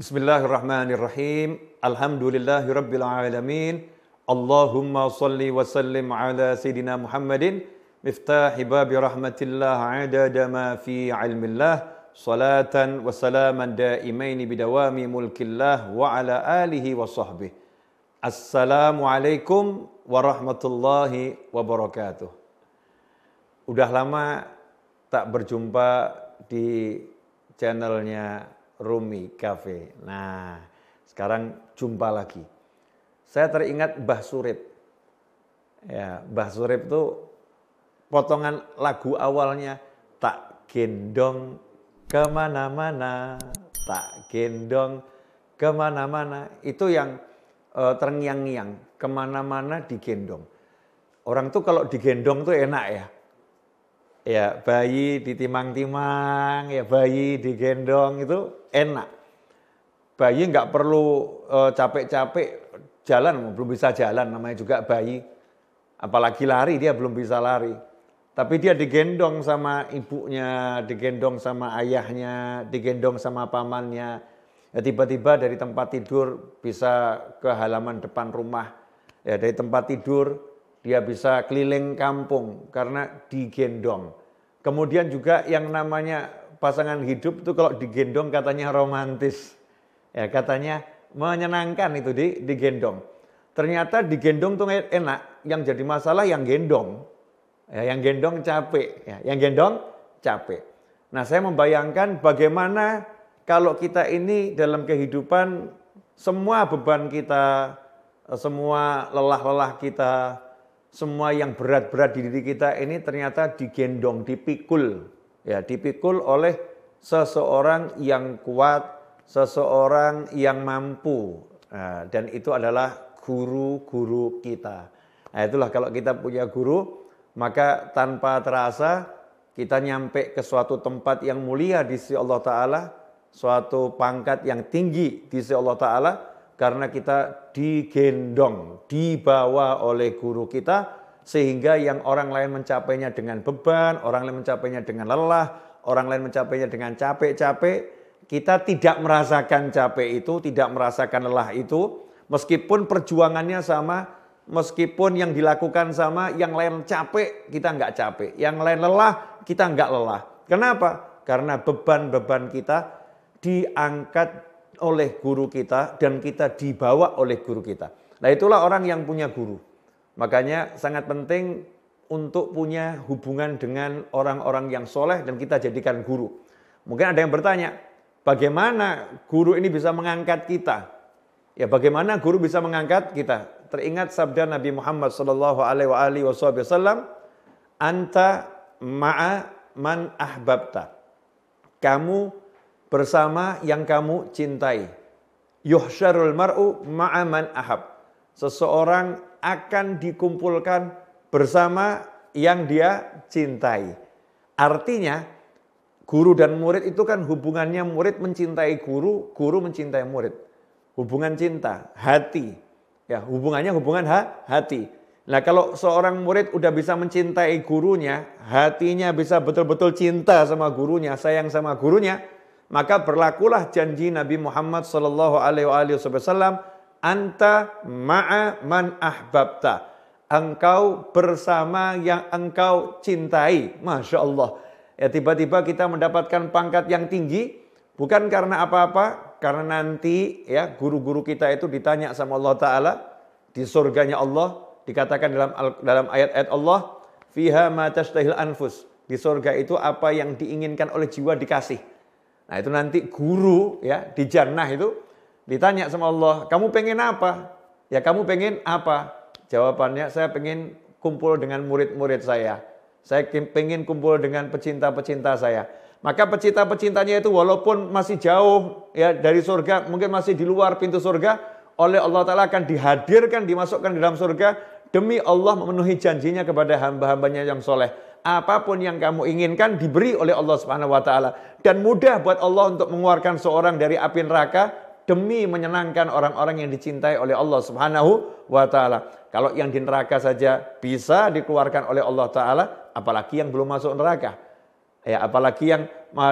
Bismillahirrahmanirrahim. Alhamdulillahirabbil alamin. Allahumma salli wa sallim ala sayidina Muhammadin Miftah bab rahmatillah adada ma fi ilmillah salatan wa salaman daimaini bidawami mulkillah wa ala alihi wa sahbihi. Assalamualaikum warahmatullahi wabarakatuh. Udah lama tak berjumpa di channelnya Rumi Cafe. Nah, sekarang jumpa lagi. Saya teringat Mbah Surip. Ya, Mbah Surip itu potongan lagu awalnya tak gendong kemana-mana, tak gendong kemana-mana. Itu yang e, terngiang-ngiang, kemana-mana digendong. Orang tuh kalau digendong tuh enak ya ya bayi ditimang-timang, ya bayi digendong itu enak. Bayi nggak perlu e, capek-capek jalan, belum bisa jalan namanya juga bayi. Apalagi lari dia belum bisa lari. Tapi dia digendong sama ibunya, digendong sama ayahnya, digendong sama pamannya. Ya, tiba-tiba dari tempat tidur bisa ke halaman depan rumah. Ya, dari tempat tidur dia bisa keliling kampung karena digendong. Kemudian juga yang namanya pasangan hidup itu kalau digendong katanya romantis. Ya, katanya menyenangkan itu di digendong. Ternyata digendong tuh enak, yang jadi masalah yang gendong. Ya, yang gendong capek, ya, yang gendong capek. Nah, saya membayangkan bagaimana kalau kita ini dalam kehidupan semua beban kita, eh, semua lelah-lelah kita, semua yang berat-berat di diri kita ini ternyata digendong, dipikul, ya, dipikul oleh seseorang yang kuat, seseorang yang mampu, nah, dan itu adalah guru-guru kita. Nah, itulah kalau kita punya guru, maka tanpa terasa kita nyampe ke suatu tempat yang mulia di sisi Allah Ta'ala, suatu pangkat yang tinggi di sisi Allah Ta'ala, karena kita digendong, dibawa oleh guru kita sehingga yang orang lain mencapainya dengan beban, orang lain mencapainya dengan lelah, orang lain mencapainya dengan capek-capek, kita tidak merasakan capek itu, tidak merasakan lelah itu, meskipun perjuangannya sama, meskipun yang dilakukan sama, yang lain capek, kita nggak capek, yang lain lelah, kita nggak lelah. Kenapa? Karena beban-beban kita diangkat oleh guru kita dan kita dibawa oleh guru kita. Nah, itulah orang yang punya guru. Makanya sangat penting untuk punya hubungan dengan orang-orang yang soleh dan kita jadikan guru. Mungkin ada yang bertanya, bagaimana guru ini bisa mengangkat kita? Ya bagaimana guru bisa mengangkat kita? Teringat sabda Nabi Muhammad SAW, anta ma'a man ahbabta. Kamu bersama yang kamu cintai. Yuhsyarul mar'u ma'aman ahab. Seseorang akan dikumpulkan bersama yang dia cintai. Artinya, guru dan murid itu kan hubungannya murid mencintai guru, guru mencintai murid. Hubungan cinta, hati. Ya, hubungannya hubungan ha, hati. Nah, kalau seorang murid udah bisa mencintai gurunya, hatinya bisa betul-betul cinta sama gurunya, sayang sama gurunya, maka berlakulah janji Nabi Muhammad sallallahu alaihi wasallam anta ma'a man ahbabta engkau bersama yang engkau cintai Masya Allah ya tiba-tiba kita mendapatkan pangkat yang tinggi bukan karena apa-apa karena nanti ya guru-guru kita itu ditanya sama Allah taala di surganya Allah dikatakan dalam dalam ayat-ayat Allah fiha ma anfus di surga itu apa yang diinginkan oleh jiwa dikasih Nah itu nanti guru ya di jannah itu ditanya sama Allah, kamu pengen apa? Ya kamu pengen apa? Jawabannya saya pengen kumpul dengan murid-murid saya. Saya pengen kumpul dengan pecinta-pecinta saya. Maka pecinta-pecintanya itu walaupun masih jauh ya dari surga, mungkin masih di luar pintu surga, oleh Allah Ta'ala akan dihadirkan, dimasukkan di dalam surga demi Allah memenuhi janjinya kepada hamba-hambanya yang soleh apapun yang kamu inginkan diberi oleh Allah Subhanahu wa taala dan mudah buat Allah untuk mengeluarkan seorang dari api neraka demi menyenangkan orang-orang yang dicintai oleh Allah Subhanahu wa taala. Kalau yang di neraka saja bisa dikeluarkan oleh Allah taala, apalagi yang belum masuk neraka. Ya, apalagi yang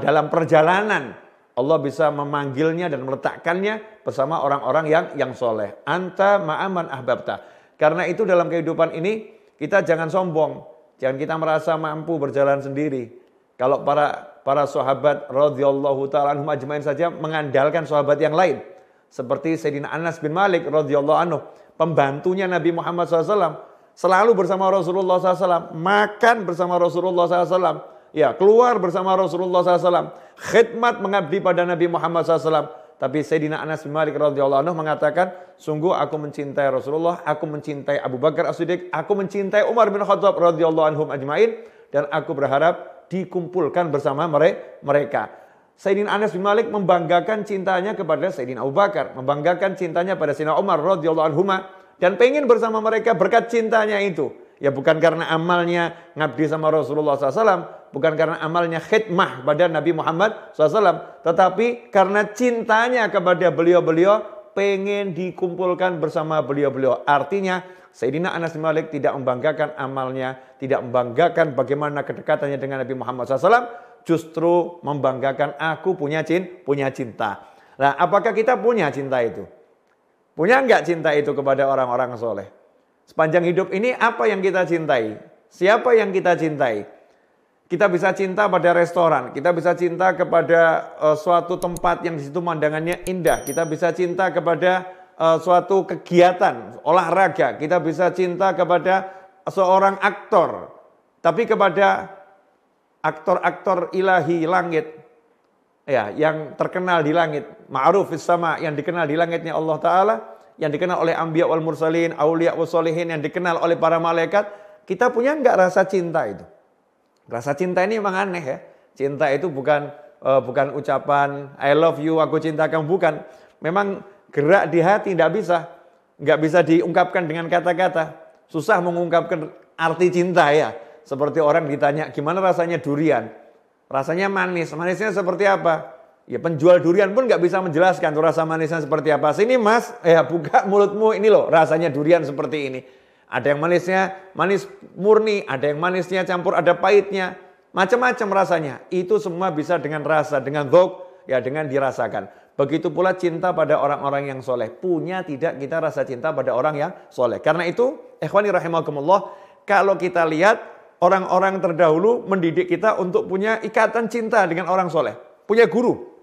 dalam perjalanan Allah bisa memanggilnya dan meletakkannya bersama orang-orang yang yang soleh. Anta ma'aman ahbabta. Karena itu dalam kehidupan ini kita jangan sombong. Jangan kita merasa mampu berjalan sendiri. Kalau para para sahabat radhiyallahu taala anhum ajmain saja mengandalkan sahabat yang lain. Seperti Sayyidina Anas bin Malik radhiyallahu anhu, pembantunya Nabi Muhammad SAW selalu bersama Rasulullah SAW, makan bersama Rasulullah SAW, ya keluar bersama Rasulullah SAW, khidmat mengabdi pada Nabi Muhammad SAW, tapi Sayyidina Anas bin Malik radhiyallahu anhu mengatakan, sungguh aku mencintai Rasulullah, aku mencintai Abu Bakar As-Siddiq, aku mencintai Umar bin Khattab radhiyallahu anhum ajmain dan aku berharap dikumpulkan bersama mereka. Sayyidina Anas bin Malik membanggakan cintanya kepada Sayyidina Abu Bakar, membanggakan cintanya pada Sayyidina Umar radhiyallahu anhuma dan pengen bersama mereka berkat cintanya itu. Ya bukan karena amalnya ngabdi sama Rasulullah SAW, bukan karena amalnya khidmah pada Nabi Muhammad SAW, tetapi karena cintanya kepada beliau-beliau pengen dikumpulkan bersama beliau-beliau. Artinya Sayyidina Anas bin Malik tidak membanggakan amalnya, tidak membanggakan bagaimana kedekatannya dengan Nabi Muhammad SAW, justru membanggakan aku punya cin, punya cinta. Nah, apakah kita punya cinta itu? Punya enggak cinta itu kepada orang-orang soleh? Sepanjang hidup ini apa yang kita cintai? Siapa yang kita cintai? Kita bisa cinta pada restoran, kita bisa cinta kepada uh, suatu tempat yang di situ mandangannya indah, kita bisa cinta kepada uh, suatu kegiatan olahraga, kita bisa cinta kepada seorang aktor. Tapi kepada aktor-aktor ilahi langit ya yang terkenal di langit, ma'ruf sama yang dikenal di langitnya Allah taala, yang dikenal oleh ambiya wal mursalin, aulia wal solihin, yang dikenal oleh para malaikat, kita punya nggak rasa cinta itu? Rasa cinta ini memang aneh ya. Cinta itu bukan uh, bukan ucapan I love you, aku cinta kamu, bukan. Memang gerak di hati nggak bisa, nggak bisa diungkapkan dengan kata-kata. Susah mengungkapkan arti cinta ya. Seperti orang ditanya gimana rasanya durian, rasanya manis, manisnya seperti apa? Ya penjual durian pun nggak bisa menjelaskan tuh rasa manisnya seperti apa. Sini mas, ya buka mulutmu ini loh rasanya durian seperti ini. Ada yang manisnya manis murni, ada yang manisnya campur, ada pahitnya. Macam-macam rasanya. Itu semua bisa dengan rasa, dengan dhok, ya dengan dirasakan. Begitu pula cinta pada orang-orang yang soleh. Punya tidak kita rasa cinta pada orang yang soleh. Karena itu, ikhwani rahimakumullah, kalau kita lihat orang-orang terdahulu mendidik kita untuk punya ikatan cinta dengan orang soleh. Punya guru,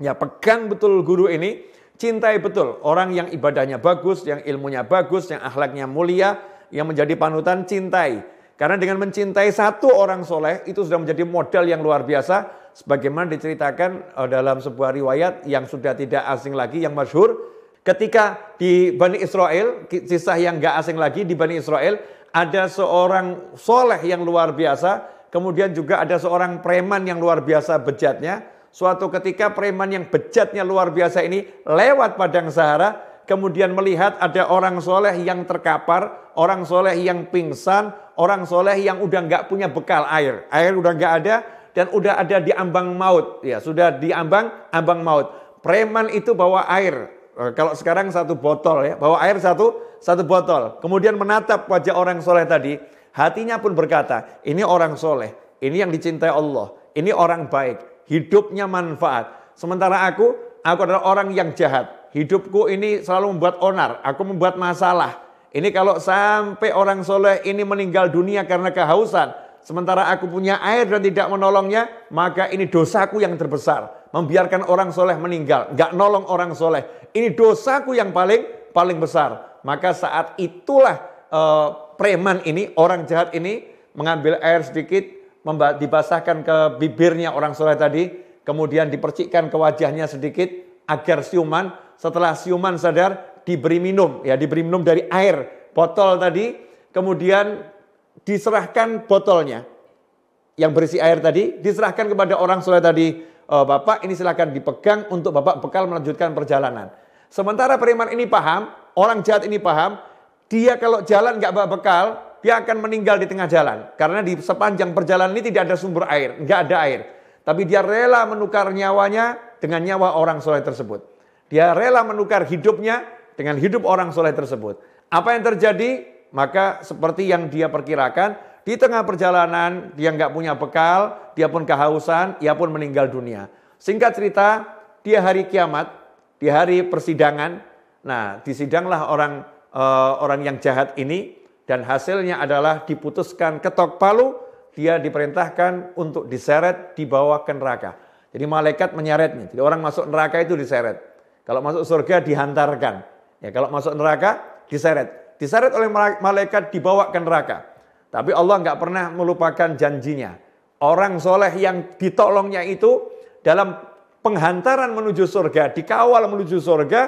Ya, pegang betul guru ini, cintai betul orang yang ibadahnya bagus, yang ilmunya bagus, yang akhlaknya mulia, yang menjadi panutan cintai. Karena dengan mencintai satu orang soleh itu sudah menjadi modal yang luar biasa. Sebagaimana diceritakan eh, dalam sebuah riwayat yang sudah tidak asing lagi, yang masyhur. Ketika di Bani Israel, kisah yang gak asing lagi di Bani Israel, ada seorang soleh yang luar biasa, kemudian juga ada seorang preman yang luar biasa bejatnya, Suatu ketika preman yang bejatnya luar biasa ini lewat padang Sahara, kemudian melihat ada orang soleh yang terkapar, orang soleh yang pingsan, orang soleh yang udah nggak punya bekal air, air udah nggak ada dan udah ada di ambang maut, ya sudah di ambang ambang maut. Preman itu bawa air, eh, kalau sekarang satu botol ya, bawa air satu satu botol. Kemudian menatap wajah orang soleh tadi, hatinya pun berkata, ini orang soleh, ini yang dicintai Allah, ini orang baik, hidupnya manfaat. Sementara aku, aku adalah orang yang jahat. Hidupku ini selalu membuat onar, aku membuat masalah. Ini kalau sampai orang soleh ini meninggal dunia karena kehausan, sementara aku punya air dan tidak menolongnya, maka ini dosaku yang terbesar. Membiarkan orang soleh meninggal, nggak nolong orang soleh. Ini dosaku yang paling paling besar. Maka saat itulah uh, preman ini, orang jahat ini mengambil air sedikit, dibasahkan ke bibirnya orang soleh tadi, kemudian dipercikkan ke wajahnya sedikit agar siuman. Setelah siuman sadar diberi minum, ya diberi minum dari air botol tadi, kemudian diserahkan botolnya yang berisi air tadi, diserahkan kepada orang soleh tadi. E, bapak ini silahkan dipegang untuk bapak bekal melanjutkan perjalanan. Sementara preman ini paham, orang jahat ini paham, dia kalau jalan nggak bawa bekal, dia akan meninggal di tengah jalan. Karena di sepanjang perjalanan ini tidak ada sumber air, nggak ada air. Tapi dia rela menukar nyawanya dengan nyawa orang soleh tersebut. Dia rela menukar hidupnya dengan hidup orang soleh tersebut. Apa yang terjadi? Maka seperti yang dia perkirakan, di tengah perjalanan dia nggak punya bekal, dia pun kehausan, dia pun meninggal dunia. Singkat cerita, dia hari kiamat, di hari persidangan. Nah, disidanglah orang uh, orang yang jahat ini dan hasilnya adalah diputuskan ketok palu, dia diperintahkan untuk diseret dibawa ke neraka. Jadi malaikat menyeretnya. Jadi orang masuk neraka itu diseret. Kalau masuk surga dihantarkan. Ya, kalau masuk neraka diseret. Diseret oleh malaikat dibawa ke neraka. Tapi Allah nggak pernah melupakan janjinya. Orang soleh yang ditolongnya itu dalam penghantaran menuju surga, dikawal menuju surga,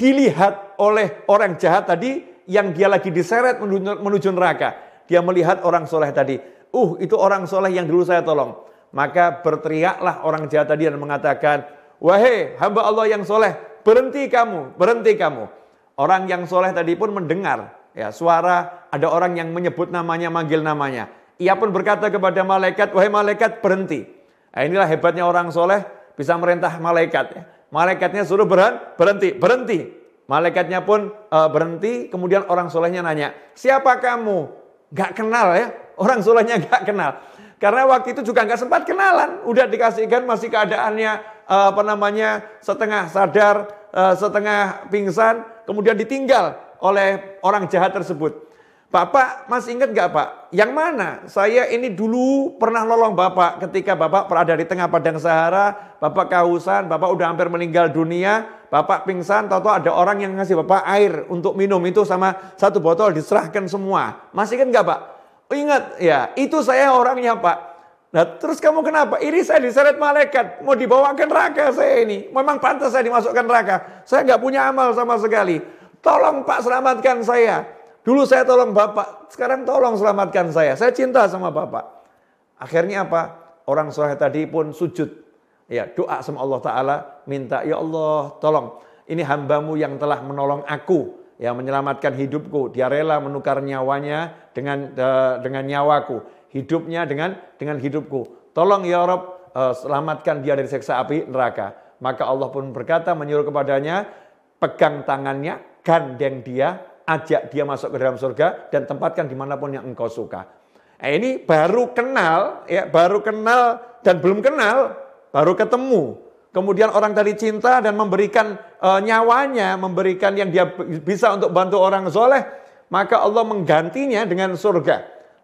dilihat oleh orang jahat tadi yang dia lagi diseret menuju neraka. Dia melihat orang soleh tadi. Uh, itu orang soleh yang dulu saya tolong. Maka berteriaklah orang jahat tadi dan mengatakan, Wahai hamba Allah yang soleh, berhenti kamu, berhenti kamu. Orang yang soleh tadi pun mendengar ya suara ada orang yang menyebut namanya, manggil namanya. Ia pun berkata kepada malaikat, wahai malaikat berhenti. Nah, inilah hebatnya orang soleh bisa merintah malaikat. Ya. Malaikatnya suruh berhenti, berhenti. Malaikatnya pun uh, berhenti, kemudian orang solehnya nanya, siapa kamu? Gak kenal ya, orang solehnya gak kenal. Karena waktu itu juga gak sempat kenalan, udah dikasihkan masih keadaannya uh, apa namanya setengah sadar, uh, setengah pingsan, kemudian ditinggal oleh orang jahat tersebut. Bapak masih ingat gak Pak? Yang mana? Saya ini dulu pernah nolong Bapak ketika Bapak berada di tengah padang Sahara, Bapak kehausan, Bapak udah hampir meninggal dunia, Bapak pingsan, tahu ada orang yang ngasih Bapak air untuk minum itu sama satu botol diserahkan semua. Masih ingat gak Pak? Oh, ingat ya, itu saya orangnya Pak. Nah terus kamu kenapa? Ini saya diseret malaikat, mau dibawa ke neraka saya ini. Memang pantas saya dimasukkan neraka. Saya nggak punya amal sama sekali. Tolong Pak selamatkan saya. Dulu saya tolong Bapak, sekarang tolong selamatkan saya. Saya cinta sama Bapak. Akhirnya apa? Orang soleh tadi pun sujud. Ya, doa sama Allah Ta'ala, minta, Ya Allah, tolong. Ini hambamu yang telah menolong aku, yang menyelamatkan hidupku. Dia rela menukar nyawanya dengan e, dengan nyawaku. Hidupnya dengan dengan hidupku. Tolong ya Rob, e, selamatkan dia dari seksa api neraka. Maka Allah pun berkata menyuruh kepadanya, pegang tangannya, gandeng dia, ajak dia masuk ke dalam surga dan tempatkan dimanapun yang engkau suka. Eh, ini baru kenal, ya baru kenal dan belum kenal, baru ketemu. Kemudian orang tadi cinta dan memberikan e, nyawanya, memberikan yang dia bisa untuk bantu orang soleh, maka Allah menggantinya dengan surga.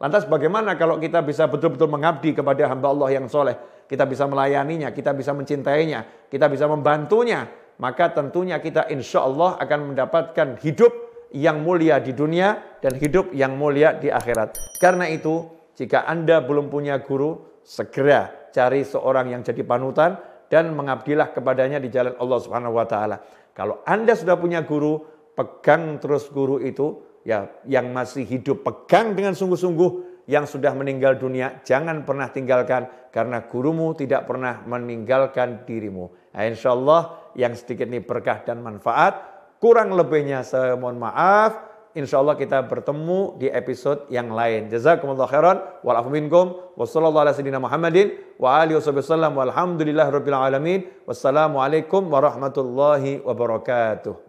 Lantas bagaimana kalau kita bisa betul-betul mengabdi kepada hamba Allah yang soleh? Kita bisa melayaninya, kita bisa mencintainya, kita bisa membantunya. Maka tentunya kita insya Allah akan mendapatkan hidup yang mulia di dunia dan hidup yang mulia di akhirat. Karena itu, jika Anda belum punya guru, segera cari seorang yang jadi panutan dan mengabdilah kepadanya di jalan Allah Subhanahu wa taala. Kalau Anda sudah punya guru, pegang terus guru itu ya yang masih hidup pegang dengan sungguh-sungguh yang sudah meninggal dunia jangan pernah tinggalkan karena gurumu tidak pernah meninggalkan dirimu. Nah, insya Allah yang sedikit ini berkah dan manfaat Kurang lebihnya saya mohon maaf. Insya Allah kita bertemu di episode yang lain. Jazakumullah khairan. Walafu minkum. Wassalamualaikum Muhammadin. Wa Wassalamualaikum warahmatullahi wabarakatuh.